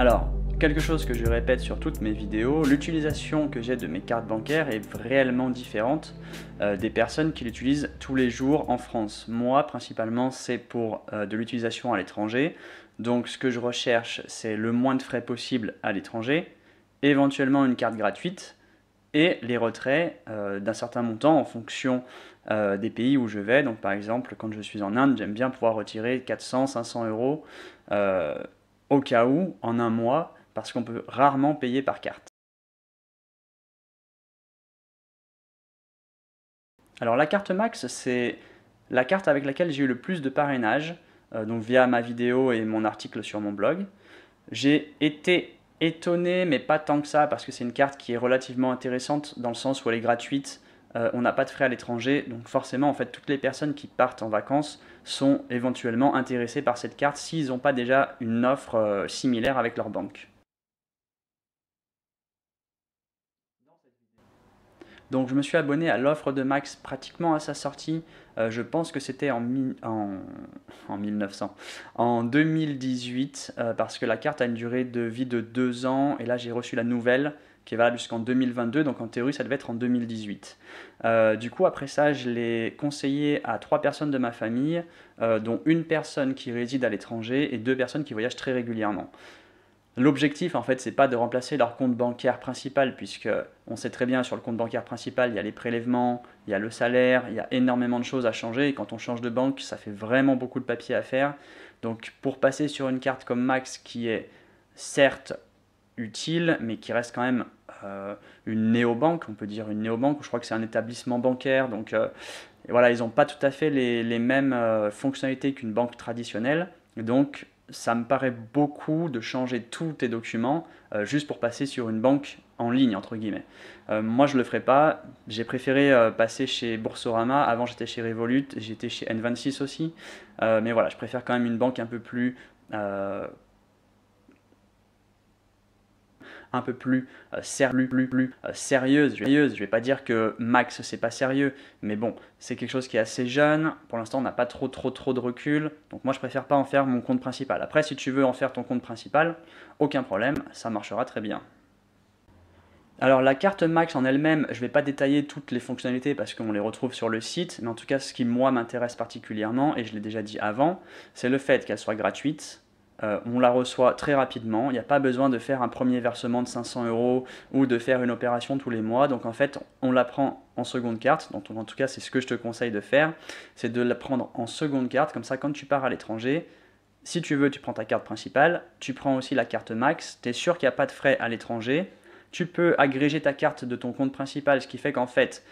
Alors, quelque chose que je répète sur toutes mes vidéos, l'utilisation que j'ai de mes cartes bancaires est réellement différente euh, des personnes qui l'utilisent tous les jours en France. Moi, principalement, c'est pour euh, de l'utilisation à l'étranger. Donc, ce que je recherche, c'est le moins de frais possible à l'étranger, éventuellement une carte gratuite et les retraits euh, d'un certain montant en fonction des pays où je vais. Donc par exemple, quand je suis en Inde, j'aime bien pouvoir retirer 400, 500 euros au cas où, en un mois, parce qu'on peut rarement payer par carte. Alors la carte Max, c'est la carte avec laquelle j'ai eu le plus de parrainage, euh, donc via ma vidéo et mon article sur mon blog. J'ai été étonné, mais pas tant que ça, parce que c'est une carte qui est relativement intéressante dans le sens où elle est gratuite, euh, on n'a pas de frais à l'étranger, donc forcément en fait toutes les personnes qui partent en vacances sont éventuellement intéressées par cette carte s'ils n'ont pas déjà une offre euh, similaire avec leur banque. Donc je me suis abonné à l'offre de Max pratiquement à sa sortie. Euh, je pense que c'était en, en, 1900, en 2018, parce que la carte a une durée de vie de deux ans, et là j'ai reçu la nouvelle qui va jusqu'en 2022, donc en théorie ça devait être en 2018. Euh, du coup après ça je l'ai conseillé à trois personnes de ma famille, euh, dont une personne qui réside à l'étranger et deux personnes qui voyagent très régulièrement. L'objectif en fait c'est pas de remplacer leur compte bancaire principal puisque on sait très bien sur le compte bancaire principal il y a les prélèvements, il y a le salaire, il y a énormément de choses à changer et quand on change de banque ça fait vraiment beaucoup de papier à faire. Donc pour passer sur une carte comme Max qui est certes utile, mais qui reste quand même euh, une néobanque, on peut dire une néobanque, je crois que c'est un établissement bancaire, donc euh, voilà, ils n'ont pas tout à fait les, mêmes euh, fonctionnalités qu'une banque traditionnelle, donc ça me paraît beaucoup de changer tous tes documents euh, juste pour passer sur une banque en ligne, entre guillemets. moi, je ne le ferai pas, j'ai préféré passer chez Boursorama, avant j'étais chez Revolut, j'étais chez N26 aussi, mais voilà, je préfère quand même une banque un peu plus un peu plus, euh, euh, sérieuse. Je vais pas dire que Max c'est pas sérieux, mais bon, c'est quelque chose qui est assez jeune. Pour l'instant, on n'a pas trop trop trop de recul. Donc moi, je préfère pas en faire mon compte principal. Après, si tu veux en faire ton compte principal, aucun problème, ça marchera très bien. Alors la carte Max en elle-même, je ne vais pas détailler toutes les fonctionnalités parce qu'on les retrouve sur le site, mais en tout cas ce qui moi m'intéresse particulièrement, et je l'ai déjà dit avant, c'est le fait qu'elle soit gratuite, euh, on la reçoit très rapidement. Il n'y a pas besoin de faire un premier versement de 500 euros ou de faire une opération tous les mois. Donc en fait, on la prend en seconde carte. Donc, en tout cas, c'est ce que je te conseille de faire. C'est de la prendre en seconde carte. Comme ça, quand tu pars à l'étranger, si tu veux, tu prends ta carte principale. Tu prends aussi la carte max. Tu es sûr qu'il n'y a pas de frais à l'étranger. Tu peux agréger ta carte de ton compte principal, ce qui fait qu'en fait,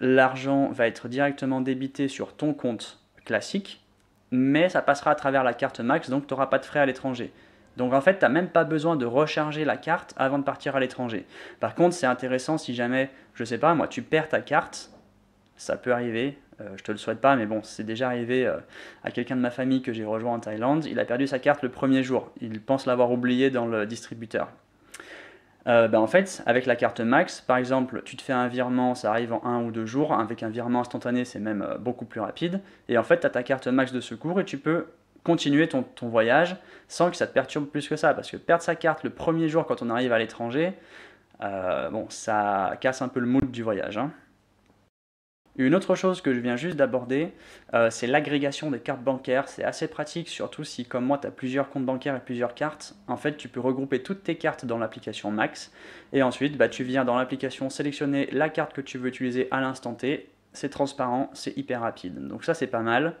l'argent va être directement débité sur ton compte classique mais ça passera à travers la carte Max, donc tu n'auras pas de frais à l'étranger. Donc en fait, tu n'as même pas besoin de recharger la carte avant de partir à l'étranger. Par contre, c'est intéressant si jamais, je sais pas, moi, tu perds ta carte, ça peut arriver, euh, je te le souhaite pas, mais bon, c'est déjà arrivé euh, à quelqu'un de ma famille que j'ai rejoint en Thaïlande, il a perdu sa carte le premier jour, il pense l'avoir oublié dans le distributeur. Euh, bah, en fait, avec la carte Max, par exemple, tu te fais un virement, ça arrive en un ou deux jours. Avec un virement instantané, c'est même euh, beaucoup plus rapide. Et en fait, tu as ta carte Max de secours et tu peux continuer ton, voyage sans que ça te perturbe plus que ça. Parce que perdre sa carte le premier jour quand on arrive à l'étranger, euh, bon, ça casse un peu le mood du voyage. Hein. Une autre chose que je viens juste d'aborder, euh, c'est l'agrégation des cartes bancaires. C'est assez pratique, surtout si comme moi, tu as plusieurs comptes bancaires et plusieurs cartes. En fait, tu peux regrouper toutes tes cartes dans l'application Max. Et ensuite, bah, tu viens dans l'application sélectionner la carte que tu veux utiliser à l'instant T. C'est transparent, c'est hyper rapide. Donc ça, c'est pas mal.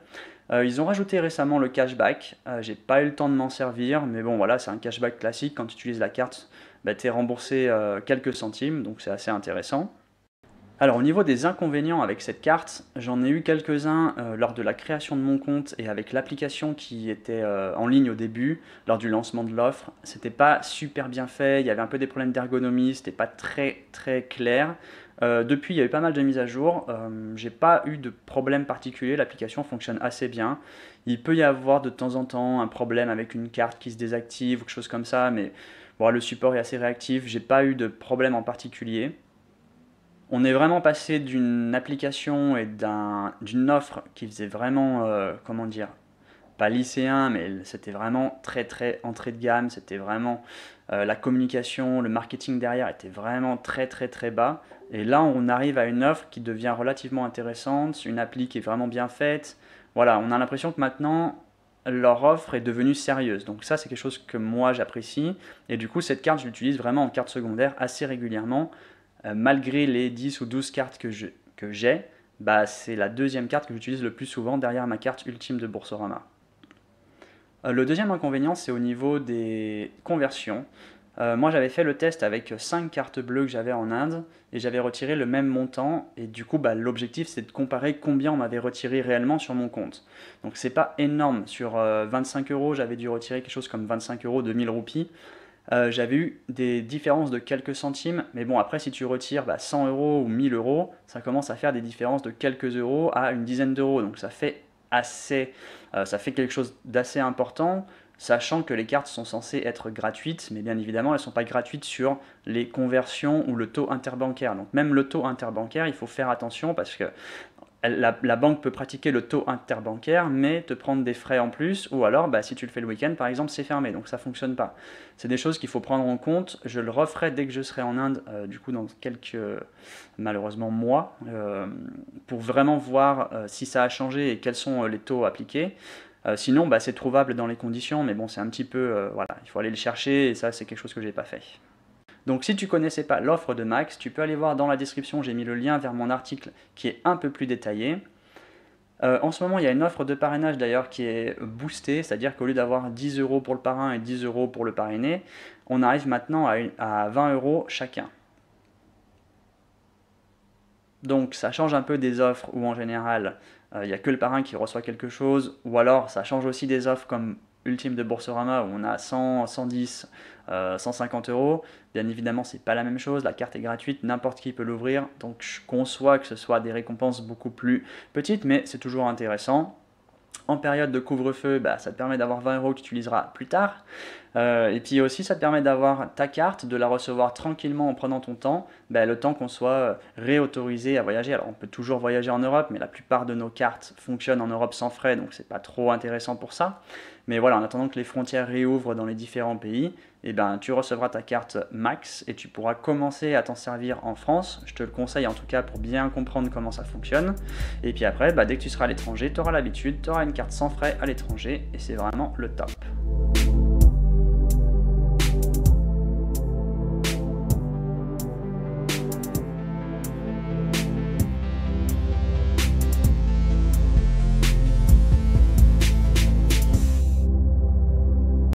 Euh, ils ont rajouté récemment le cashback. Euh, j'ai pas eu le temps de m'en servir, mais bon, voilà, c'est un cashback classique. Quand tu utilises la carte, bah, tu es remboursé quelques centimes, donc c'est assez intéressant. Alors au niveau des inconvénients avec cette carte, j'en ai eu quelques-uns euh, lors de la création de mon compte et avec l'application qui était euh, en ligne au début, lors du lancement de l'offre. C'était pas super bien fait, il y avait un peu des problèmes d'ergonomie, c'était pas très très clair. Euh, depuis, il y a eu pas mal de mises à jour. J'ai pas eu de problème particulier. L'application fonctionne assez bien. Il peut y avoir de temps en temps un problème avec une carte qui se désactive ou quelque chose comme ça, mais le support est assez réactif. J'ai pas eu de problème en particulier on est vraiment passé d'une application et d'une offre qui faisait vraiment, euh, comment dire, pas lycéen, mais c'était vraiment très très entrée de gamme, c'était vraiment euh, la communication, le marketing derrière était vraiment très très très bas. Et là, on arrive à une offre qui devient relativement intéressante, une appli qui est vraiment bien faite. Voilà, on a l'impression que maintenant, leur offre est devenue sérieuse. Donc ça, c'est quelque chose que moi j'apprécie. Et du coup, cette carte, je l'utilise vraiment en carte secondaire assez régulièrement euh, malgré les 10 ou 12 cartes que j'ai, bah, c'est la deuxième carte que j'utilise le plus souvent derrière ma carte ultime de Boursorama. Euh, le deuxième inconvénient, c'est au niveau des conversions. Euh, moi, j'avais fait le test avec 5 cartes bleues que j'avais en Inde et j'avais retiré le même montant. Et du coup, bah, l'objectif, c'est de comparer combien on m'avait retiré réellement sur mon compte. Donc, c'est pas énorme. Sur 25 euros, j'avais dû retirer quelque chose comme 25 euros de 1000 roupies. Euh, j'avais eu des différences de quelques centimes, mais bon, après, si tu retires 100 bah, euros ou 1000 euros, ça commence à faire des différences de quelques euros à une dizaine d'euros. Donc ça fait assez, euh, ça fait quelque chose d'assez important, sachant que les cartes sont censées être gratuites, mais bien évidemment, elles ne sont pas gratuites sur les conversions ou le taux interbancaire. Donc même le taux interbancaire, il faut faire attention parce que la, banque peut pratiquer le taux interbancaire, mais te prendre des frais en plus, ou alors bah, si tu le fais le week-end, par exemple, c'est fermé, donc ça ne fonctionne pas. C'est des choses qu'il faut prendre en compte. Je le referai dès que je serai en Inde, euh, du coup dans quelques, malheureusement, mois, euh, pour vraiment voir euh, si ça a changé et quels sont les taux appliqués. sinon, bah, c'est trouvable dans les conditions, mais bon, c'est un petit peu, voilà, il faut aller le chercher, et ça, c'est quelque chose que je n'ai pas fait. Donc si tu connaissais pas l'offre de Max, tu peux aller voir dans la description, j'ai mis le lien vers mon article qui est un peu plus détaillé. Euh, en ce moment, il y a une offre de parrainage d'ailleurs qui est boostée, c'est-à-dire qu'au lieu d'avoir 10 euros pour le parrain et 10 euros pour le parrainé, on arrive maintenant à, 20 euros chacun. Donc ça change un peu des offres où en général euh, il n'y a que le parrain qui reçoit quelque chose, ou alors ça change aussi des offres comme ultime de Boursorama où on a 100, 110, 150 euros. Bien évidemment, c'est pas la même chose. La carte est gratuite, n'importe qui peut l'ouvrir. Donc, je conçois que ce soit des récompenses beaucoup plus petites, mais c'est toujours intéressant. En période de couvre-feu, bah, ça te permet d'avoir 20 euros que tu utiliseras plus tard. Euh, et puis aussi, ça te permet d'avoir ta carte, de la recevoir tranquillement en prenant ton temps, bah, le temps qu'on soit euh, réautorisé à voyager. Alors, on peut toujours voyager en Europe, mais la plupart de nos cartes fonctionnent en Europe sans frais, donc c'est pas trop intéressant pour ça. Mais voilà, en attendant que les frontières réouvrent dans les différents pays, eh ben, tu recevras ta carte Max et tu pourras commencer à t'en servir en France. Je te le conseille en tout cas pour bien comprendre comment ça fonctionne. Et puis après, bah, dès que tu seras à l'étranger, tu auras l'habitude, tu auras une carte sans frais à l'étranger et c'est vraiment le top.